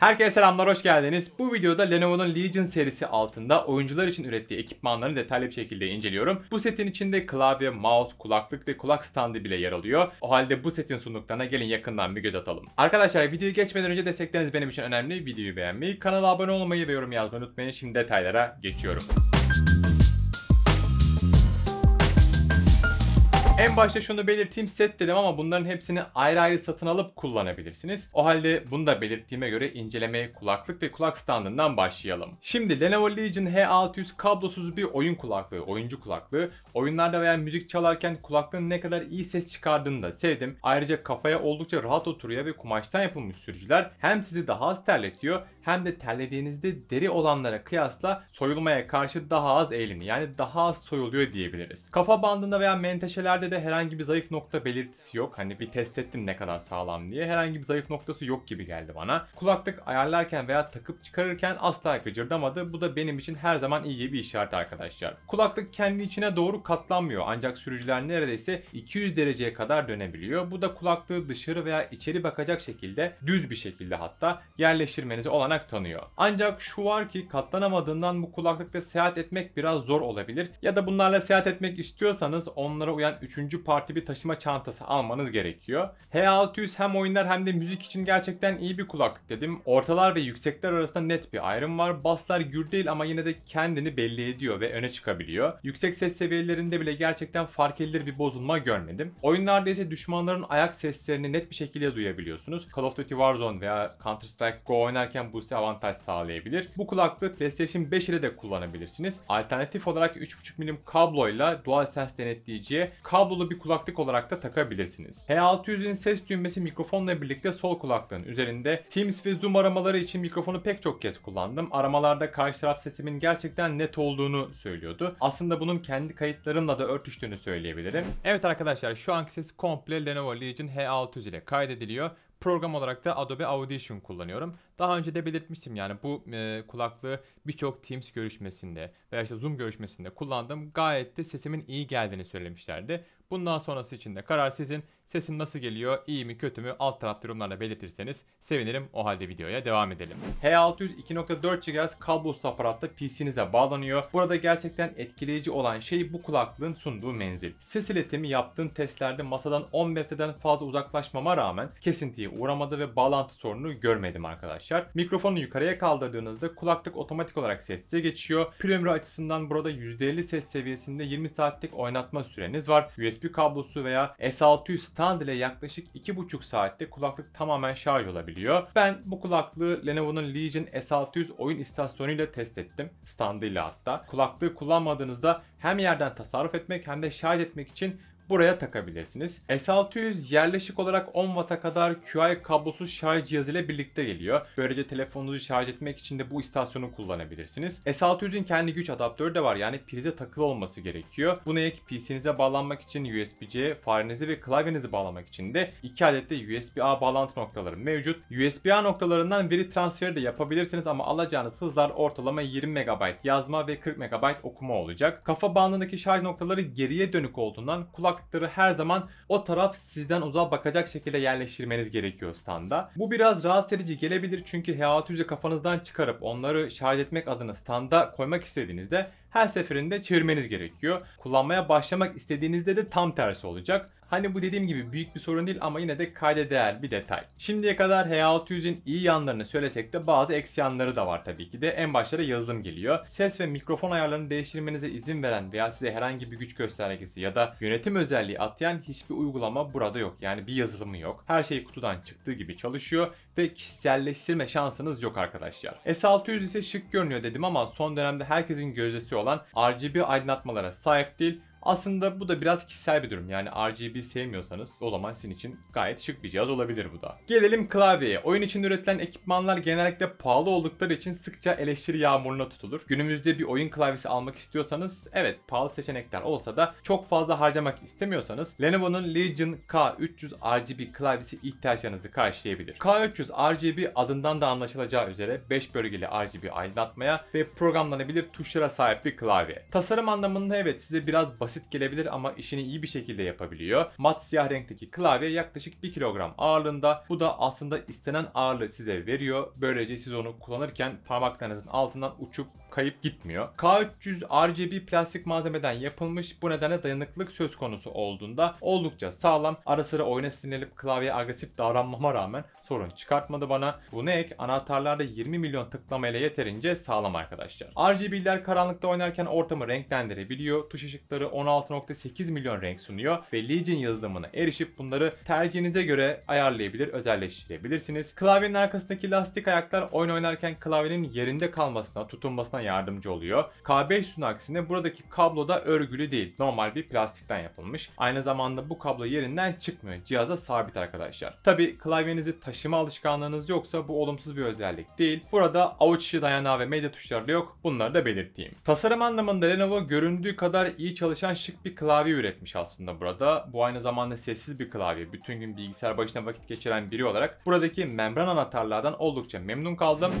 Herkese selamlar, hoş geldiniz. Bu videoda Lenovo'nun Legion serisi altında oyuncular için ürettiği ekipmanları detaylı bir şekilde inceliyorum. Bu setin içinde klavye, mouse, kulaklık ve kulak standı bile yer alıyor. O halde bu setin sunduklarına gelin yakından bir göz atalım. Arkadaşlar videoyu geçmeden önce destekleriniz benim için önemli. Videoyu beğenmeyi, kanala abone olmayı ve yorum yazmayı unutmayın. Şimdi detaylara geçiyorum. En başta şunu belirteyim set dedim ama bunların hepsini ayrı ayrı satın alıp kullanabilirsiniz. O halde bunu da belirttiğime göre incelemeye kulaklık ve kulak standından başlayalım. Şimdi Lenovo Legion H600 kablosuz bir oyun kulaklığı, oyuncu kulaklığı. Oyunlarda veya müzik çalarken kulaklığın ne kadar iyi ses çıkardığını da sevdim. Ayrıca kafaya oldukça rahat oturuyor ve kumaştan yapılmış sürücüler hem sizi daha az terletiyor hem de terlediğinizde deri olanlara kıyasla soyulmaya karşı daha az eğilimli. Yani daha az soyuluyor diyebiliriz. Kafa bandında veya menteşelerde de herhangi bir zayıf nokta belirtisi yok. Hani bir test ettim ne kadar sağlam diye. Herhangi bir zayıf noktası yok gibi geldi bana. Kulaklık ayarlarken veya takıp çıkarırken asla gıcırdamadı. Bu da benim için her zaman iyi bir işaret arkadaşlar. Kulaklık kendi içine doğru katlanmıyor ancak sürücüler neredeyse 200 dereceye kadar dönebiliyor. Bu da kulaklığı dışarı veya içeri bakacak şekilde düz bir şekilde hatta yerleştirmenize olanak tanıyor. Ancak şu var ki katlanamadığından bu kulaklıkta seyahat etmek biraz zor olabilir. Ya da bunlarla seyahat etmek istiyorsanız onlara uyan 3 üçüncü parti bir taşıma çantası almanız gerekiyor. H600 hem oyunlar hem de müzik için gerçekten iyi bir kulaklık dedim. Ortalar ve yüksekler arasında net bir ayrım var. Basslar gür değil ama yine de kendini belli ediyor ve öne çıkabiliyor. Yüksek ses seviyelerinde bile gerçekten fark edilir bir bozulma görmedim. Oyunlarda ise düşmanların ayak seslerini net bir şekilde duyabiliyorsunuz. Call of Duty Warzone veya Counter Strike Go oynarken bu size avantaj sağlayabilir. Bu kulaklığı PlayStation 5 ile de kullanabilirsiniz. Alternatif olarak 3.5 milim kabloyla DualSense denetleyiciye kablo kablolu bir kulaklık olarak da takabilirsiniz. H600'in ses düğmesi mikrofonla birlikte sol kulaklığın üzerinde. Teams ve Zoom aramaları için mikrofonu pek çok kez kullandım. Aramalarda karşı taraf sesimin gerçekten net olduğunu söylüyordu. Aslında bunun kendi kayıtlarımla da örtüştüğünü söyleyebilirim. Evet arkadaşlar şu anki ses komple Lenovo Legion H600 ile kaydediliyor. Program olarak da Adobe Audition kullanıyorum. Daha önce de belirtmiştim yani bu e, kulaklığı birçok Teams görüşmesinde veya işte Zoom görüşmesinde kullandım. Gayet de sesimin iyi geldiğini söylemişlerdi. Bundan sonrası için de karar sizin. Sesim nasıl geliyor, iyi mi kötü mü alt tarafta durumlarla belirtirseniz sevinirim. O halde videoya devam edelim. H600 2.4 GHz kablosuz aparatta PC'nize bağlanıyor. Burada gerçekten etkileyici olan şey bu kulaklığın sunduğu menzil. Ses iletimi yaptığım testlerde masadan 10 metreden fazla uzaklaşmama rağmen kesintiye uğramadı ve bağlantı sorunu görmedim arkadaşlar şart. Mikrofonu yukarıya kaldırdığınızda kulaklık otomatik olarak sessize geçiyor. Pil açısından burada %50 ses seviyesinde 20 saatlik oynatma süreniz var. USB kablosu veya S600 stand ile yaklaşık 2,5 saatte kulaklık tamamen şarj olabiliyor. Ben bu kulaklığı Lenovo'nun Legion S600 oyun istasyonu ile test ettim. Standıyla hatta. Kulaklığı kullanmadığınızda hem yerden tasarruf etmek hem de şarj etmek için buraya takabilirsiniz. S600 yerleşik olarak 10 Watt'a kadar Qi kablosuz şarj cihazı ile birlikte geliyor. Böylece telefonunuzu şarj etmek için de bu istasyonu kullanabilirsiniz. S600'ün kendi güç adaptörü de var yani prize takılı olması gerekiyor. Buna ek PC'nize bağlanmak için USB-C, farenizi ve klavyenizi bağlamak için de 2 adet de USB-A bağlantı noktaları mevcut. USB-A noktalarından veri transferi de yapabilirsiniz ama alacağınız hızlar ortalama 20 MB yazma ve 40 MB okuma olacak. Kafa bandındaki şarj noktaları geriye dönük olduğundan kulak baktıkları her zaman o taraf sizden uzak bakacak şekilde yerleştirmeniz gerekiyor standa. Bu biraz rahatsız edici gelebilir çünkü H600'ü kafanızdan çıkarıp onları şarj etmek adına standa koymak istediğinizde her seferinde çevirmeniz gerekiyor. Kullanmaya başlamak istediğinizde de tam tersi olacak. Hani bu dediğim gibi büyük bir sorun değil ama yine de kayda değer bir detay. Şimdiye kadar H600'ün iyi yanlarını söylesek de bazı eksi yanları da var tabii ki de. En başlara yazılım geliyor. Ses ve mikrofon ayarlarını değiştirmenize izin veren veya size herhangi bir güç göstergesi ya da yönetim özelliği atayan hiçbir uygulama burada yok. Yani bir yazılımı yok. Her şey kutudan çıktığı gibi çalışıyor ve kişiselleştirme şansınız yok arkadaşlar. S600 ise şık görünüyor dedim ama son dönemde herkesin gözdesi olan RGB aydınlatmalara sahip değil aslında bu da biraz kişisel bir durum. Yani RGB sevmiyorsanız o zaman sizin için gayet şık bir cihaz olabilir bu da. Gelelim klavyeye. Oyun için üretilen ekipmanlar genellikle pahalı oldukları için sıkça eleştiri yağmuruna tutulur. Günümüzde bir oyun klavyesi almak istiyorsanız evet pahalı seçenekler olsa da çok fazla harcamak istemiyorsanız Lenovo'nun Legion K300 RGB klavyesi ihtiyaçlarınızı karşılayabilir. K300 RGB adından da anlaşılacağı üzere 5 bölgeli RGB aydınlatmaya ve programlanabilir tuşlara sahip bir klavye. Tasarım anlamında evet size biraz basit basit gelebilir ama işini iyi bir şekilde yapabiliyor. Mat siyah renkteki klavye yaklaşık 1 kilogram ağırlığında. Bu da aslında istenen ağırlığı size veriyor. Böylece siz onu kullanırken parmaklarınızın altından uçup kayıp gitmiyor. K300 RGB plastik malzemeden yapılmış bu nedenle dayanıklılık söz konusu olduğunda oldukça sağlam. Ara sıra oyuna sinirlenip klavyeye agresif davranmama rağmen sorun çıkartmadı bana. Buna ek anahtarlarda 20 milyon tıklamayla yeterince sağlam arkadaşlar. RGB'ler karanlıkta oynarken ortamı renklendirebiliyor. Tuş ışıkları 16.8 milyon renk sunuyor ve Legion yazılımına erişip bunları tercihinize göre ayarlayabilir, özelleştirebilirsiniz. Klavyenin arkasındaki lastik ayaklar oyun oynarken klavyenin yerinde kalmasına, tutunmasına olmasına yardımcı oluyor. K500'ün aksine buradaki kablo da örgülü değil. Normal bir plastikten yapılmış. Aynı zamanda bu kablo yerinden çıkmıyor. Cihaza sabit arkadaşlar. Tabi klavyenizi taşıma alışkanlığınız yoksa bu olumsuz bir özellik değil. Burada avuç içi dayanağı ve medya tuşları da yok. Bunları da belirteyim. Tasarım anlamında Lenovo göründüğü kadar iyi çalışan şık bir klavye üretmiş aslında burada. Bu aynı zamanda sessiz bir klavye. Bütün gün bilgisayar başına vakit geçiren biri olarak buradaki membran anahtarlardan oldukça memnun kaldım.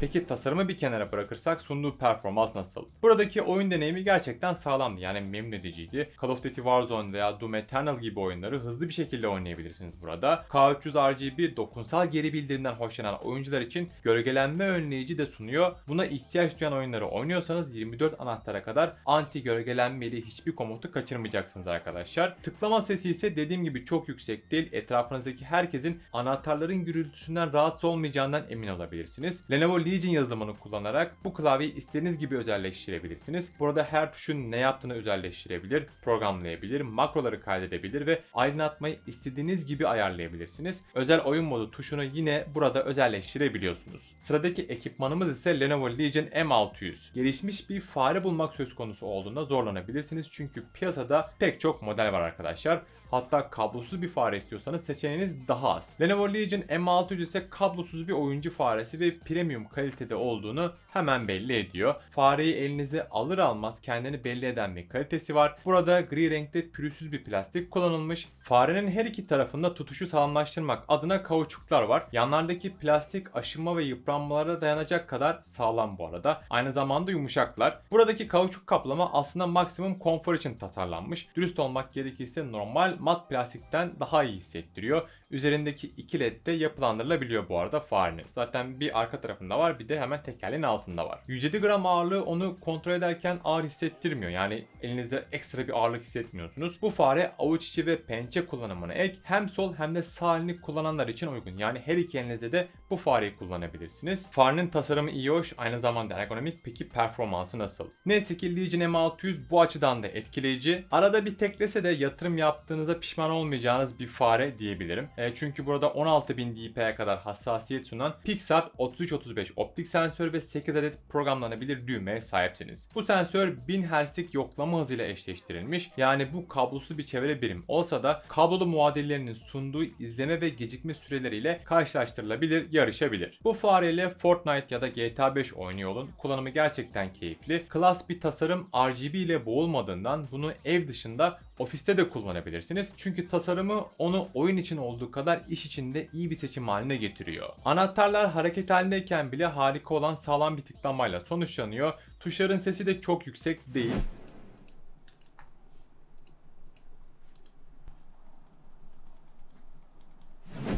Peki tasarımı bir kenara bırakırsak sunduğu performans nasıl? Buradaki oyun deneyimi gerçekten sağlamdı yani memnun ediciydi. Call of Duty Warzone veya Doom Eternal gibi oyunları hızlı bir şekilde oynayabilirsiniz burada. K300 RGB dokunsal geri bildirimden hoşlanan oyuncular için gölgelenme önleyici de sunuyor. Buna ihtiyaç duyan oyunları oynuyorsanız 24 anahtara kadar anti gölgelenmeli hiçbir komutu kaçırmayacaksınız arkadaşlar. Tıklama sesi ise dediğim gibi çok yüksek değil. Etrafınızdaki herkesin anahtarların gürültüsünden rahatsız olmayacağından emin olabilirsiniz. Lenovo Legion yazılımını kullanarak bu klavyeyi istediğiniz gibi özelleştirebilirsiniz. Burada her tuşun ne yaptığını özelleştirebilir, programlayabilir, makroları kaydedebilir ve aydınlatmayı istediğiniz gibi ayarlayabilirsiniz. Özel oyun modu tuşunu yine burada özelleştirebiliyorsunuz. Sıradaki ekipmanımız ise Lenovo Legion M600. Gelişmiş bir fare bulmak söz konusu olduğunda zorlanabilirsiniz çünkü piyasada pek çok model var arkadaşlar. Hatta kablosuz bir fare istiyorsanız seçeneğiniz daha az. Lenovo Legion M600 ise kablosuz bir oyuncu faresi ve premium kalitede olduğunu hemen belli ediyor. Fareyi elinize alır almaz kendini belli eden bir kalitesi var. Burada gri renkte pürüzsüz bir plastik kullanılmış. Farenin her iki tarafında tutuşu sağlamlaştırmak adına kauçuklar var. Yanlardaki plastik aşınma ve yıpranmalara dayanacak kadar sağlam bu arada. Aynı zamanda yumuşaklar. Buradaki kauçuk kaplama aslında maksimum konfor için tasarlanmış. Dürüst olmak gerekirse normal mat plastikten daha iyi hissettiriyor. Üzerindeki iki led de yapılandırılabiliyor bu arada farenin. Zaten bir arka tarafında var bir de hemen tekerleğin altında var. 107 gram ağırlığı onu kontrol ederken ağır hissettirmiyor. Yani elinizde ekstra bir ağırlık hissetmiyorsunuz. Bu fare avuç içi ve pençe kullanımına ek hem sol hem de sağ elini kullananlar için uygun. Yani her iki elinizde de bu fareyi kullanabilirsiniz. Farenin tasarımı iyi hoş aynı zamanda ergonomik peki performansı nasıl? Neyse ki Legion M600 bu açıdan da etkileyici. Arada bir teklese de yatırım yaptığınıza pişman olmayacağınız bir fare diyebilirim. E, çünkü burada 16.000 dpi'ye kadar hassasiyet sunan Pixart 3335 optik sensör ve 8 adet programlanabilir düğmeye sahipsiniz. Bu sensör 1000 Hz'lik yoklama hızıyla eşleştirilmiş. Yani bu kablosuz bir çevre birim olsa da kablolu muadillerinin sunduğu izleme ve gecikme süreleriyle karşılaştırılabilir, yarışabilir. Bu fareyle Fortnite ya da GTA 5 oynuyor olun. Kullanımı gerçekten keyifli. Klas bir tasarım RGB ile boğulmadığından bunu ev dışında Ofiste de kullanabilirsiniz. Çünkü tasarımı onu oyun için olduğu kadar iş için de iyi bir seçim haline getiriyor. Anahtarlar hareket halindeyken bile harika olan sağlam bir tıklamayla sonuçlanıyor. Tuşların sesi de çok yüksek değil.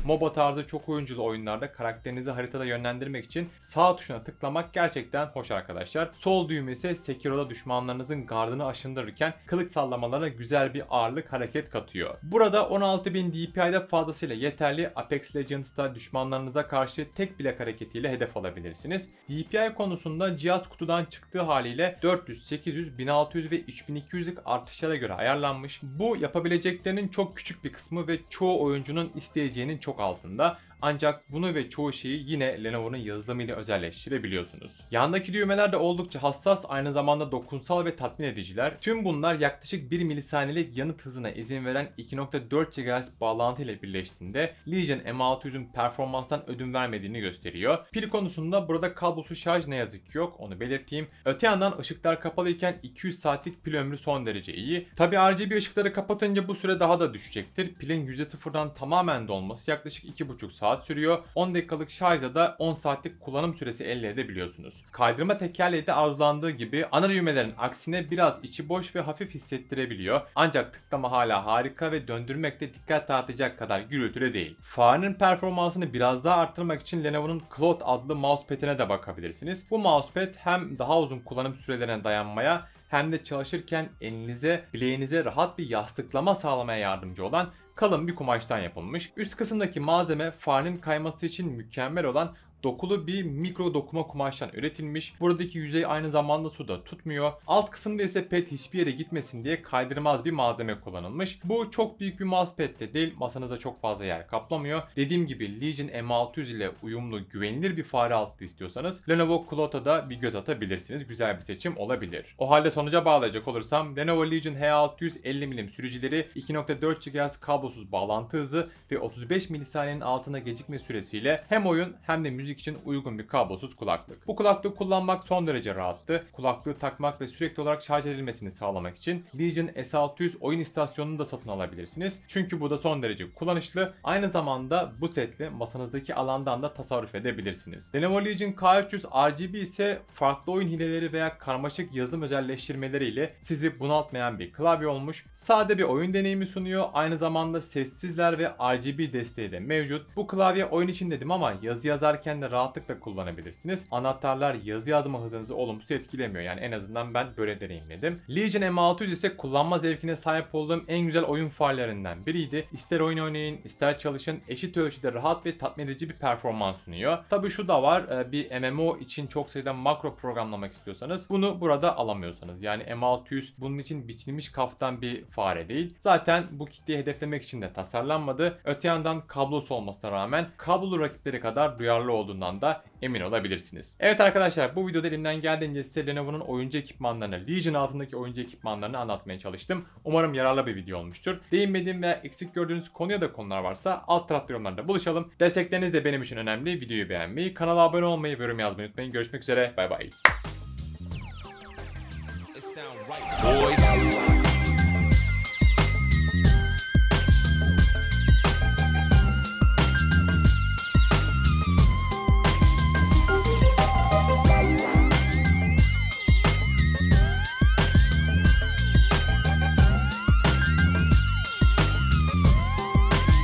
MOBA tarzı çok oyunculu oyunlarda karakterinizi haritada yönlendirmek için sağ tuşuna tıklamak gerçekten hoş arkadaşlar. Sol düğme ise Sekiro'da düşmanlarınızın gardını aşındırırken kılıç sallamalarına güzel bir ağırlık hareket katıyor. Burada 16.000 DPI'de fazlasıyla yeterli Apex Legends'ta düşmanlarınıza karşı tek bilek hareketiyle hedef alabilirsiniz. DPI konusunda cihaz kutudan çıktığı haliyle 400, 800, 1600 ve 3200'lük artışlara göre ayarlanmış. Bu yapabileceklerinin çok küçük bir kısmı ve çoğu oyuncunun isteyeceğinin çok çok altında. Ancak bunu ve çoğu şeyi yine Lenovo'nun yazılımıyla özelleştirebiliyorsunuz. Yandaki düğmeler de oldukça hassas aynı zamanda dokunsal ve tatmin ediciler. Tüm bunlar yaklaşık 1 milisaniyelik yanıt hızına izin veren 2.4 GHz bağlantı ile birleştiğinde Legion M600'ün performanstan ödün vermediğini gösteriyor. Pil konusunda burada kablosuz şarj ne yazık ki yok onu belirteyim. Öte yandan ışıklar kapalıyken 200 saatlik pil ömrü son derece iyi. Tabi RGB ışıkları kapatınca bu süre daha da düşecektir. Pilin %0'dan tamamen dolması yaklaşık 2,5 saat saat sürüyor. 10 dakikalık şarjda da 10 saatlik kullanım süresi elde edebiliyorsunuz. Kaydırma tekerleği de arzulandığı gibi ana düğmelerin aksine biraz içi boş ve hafif hissettirebiliyor. Ancak tıklama hala harika ve döndürmekte dikkat dağıtacak kadar gürültülü değil. Farenin performansını biraz daha arttırmak için Lenovo'nun Cloud adlı mousepad'ine de bakabilirsiniz. Bu mousepad hem daha uzun kullanım sürelerine dayanmaya hem de çalışırken elinize, bileğinize rahat bir yastıklama sağlamaya yardımcı olan kalın bir kumaştan yapılmış. Üst kısımdaki malzeme farın kayması için mükemmel olan dokulu bir mikro dokuma kumaştan üretilmiş. Buradaki yüzey aynı zamanda suda tutmuyor. Alt kısımda ise pet hiçbir yere gitmesin diye kaydırmaz bir malzeme kullanılmış. Bu çok büyük bir mouse de değil. Masanıza çok fazla yer kaplamıyor. Dediğim gibi Legion M600 ile uyumlu güvenilir bir fare altı istiyorsanız Lenovo da bir göz atabilirsiniz. Güzel bir seçim olabilir. O halde sonuca bağlayacak olursam Lenovo Legion h 650 mm milim sürücüleri 2.4 GHz kablosuz bağlantı hızı ve 35 milisaniyenin altına gecikme süresiyle hem oyun hem de müzik müzik için uygun bir kablosuz kulaklık. Bu kulaklığı kullanmak son derece rahattı. Kulaklığı takmak ve sürekli olarak şarj edilmesini sağlamak için Legion S600 oyun istasyonunu da satın alabilirsiniz. Çünkü bu da son derece kullanışlı. Aynı zamanda bu setle masanızdaki alandan da tasarruf edebilirsiniz. Lenovo Legion K300 RGB ise farklı oyun hileleri veya karmaşık yazılım özelleştirmeleriyle sizi bunaltmayan bir klavye olmuş. Sade bir oyun deneyimi sunuyor. Aynı zamanda sessizler ve RGB desteği de mevcut. Bu klavye oyun için dedim ama yazı yazarken de rahatlıkla kullanabilirsiniz. Anahtarlar yazı yazma hızınızı olumsuz etkilemiyor. Yani en azından ben böyle deneyimledim. Legion M600 ise kullanma zevkine sahip olduğum en güzel oyun farlarından biriydi. İster oyun oynayın, ister çalışın eşit ölçüde rahat ve tatmin edici bir performans sunuyor. Tabi şu da var e, bir MMO için çok sayıda makro programlamak istiyorsanız bunu burada alamıyorsanız. Yani M600 bunun için biçilmiş kaftan bir fare değil. Zaten bu kitleyi hedeflemek için de tasarlanmadı. Öte yandan kablosu olmasına rağmen kablolu rakipleri kadar duyarlı olduğu olduğundan da emin olabilirsiniz. Evet arkadaşlar bu videoda elimden geldiğince size Lenovo'nun oyuncu ekipmanlarını, Legion altındaki oyuncu ekipmanlarını anlatmaya çalıştım. Umarım yararlı bir video olmuştur. Değinmediğim veya eksik gördüğünüz konuya da konular varsa alt tarafta yorumlarda buluşalım. Destekleriniz de benim için önemli. Videoyu beğenmeyi, kanala abone olmayı yorum yazmayı unutmayın. Görüşmek üzere. Bay bay. Boys.